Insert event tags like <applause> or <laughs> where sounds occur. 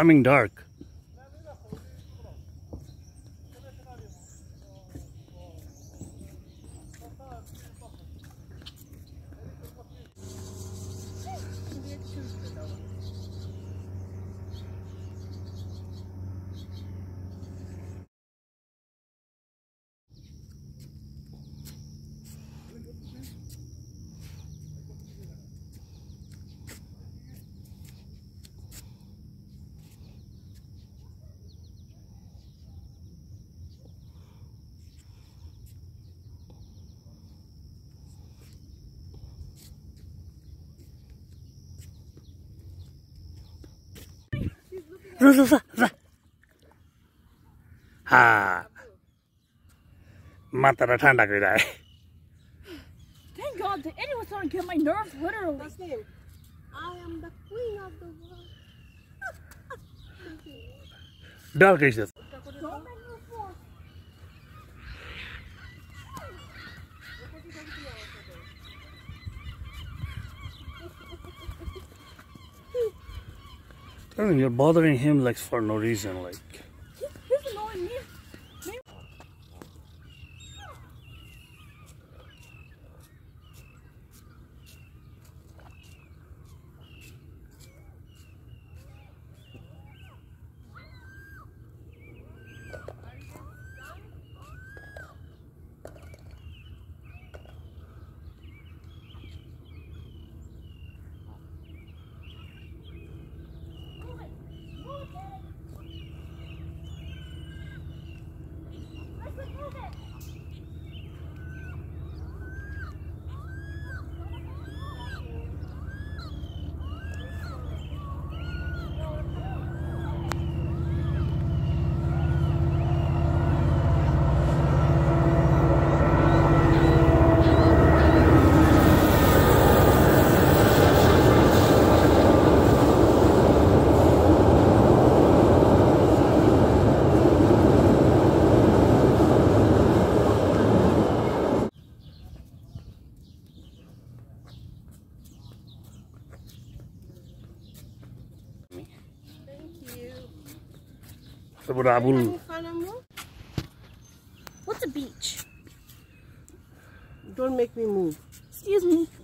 coming dark. va, va, va. হ্যাঁ মাথাটা ঠান্ডা করে দেয় Thank God that anyone's trying to get my nerves literally. That's it. I am the queen of the world. Dark <laughs> is this. I don't know, you're bothering him like for no reason, like. What's a beach? Don't make me move. Excuse me.